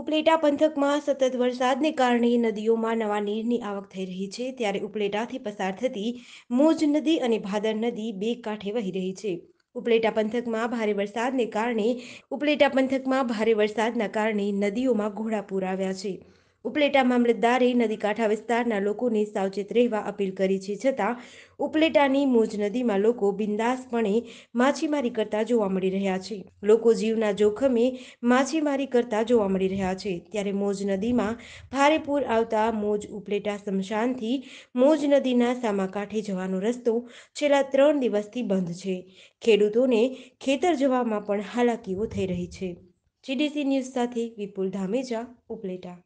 ઉપલેટા પંથકમાં સતત વરસાદને કારણે નદીઓમાં નવા નીરની આવક થઈ રહી છે ત્યારે ઉપલેટાથી પસાર થતી મોજ નદી અને ભાદર નદી બે કાંઠે વહી રહી છે ઉપલેટા પંથકમાં ભારે વરસાદને કારણે ઉપલેટા પંથકમાં ભારે વરસાદના કારણે નદીઓમાં ઘોડાપૂર આવ્યા છે ઉપલેટા મામલતદારે નદી કાંઠા વિસ્તારના લોકોને સાવચેત રહેવા અપીલ કરી છે છતાં ઉપલેટાની મોજ નદીમાં લોકો બિંદાસપણે માછીમારી કરતા જોવા મળી રહ્યા છે લોકો જીવના જોખમે માછીમારી કરતા જોવા મળી રહ્યા છે ત્યારે મોજ નદીમાં ભારે પૂર આવતા મોજ ઉપલેટા સ્મશાનથી મોજ નદીના સામા કાંઠે જવાનો રસ્તો છેલ્લા ત્રણ દિવસથી બંધ છે ખેડૂતોને ખેતર જવામાં પણ હાલાકીઓ થઈ રહી છે જીડીસી ન્યૂઝ સાથે વિપુલ ધામેજા ઉપલેટા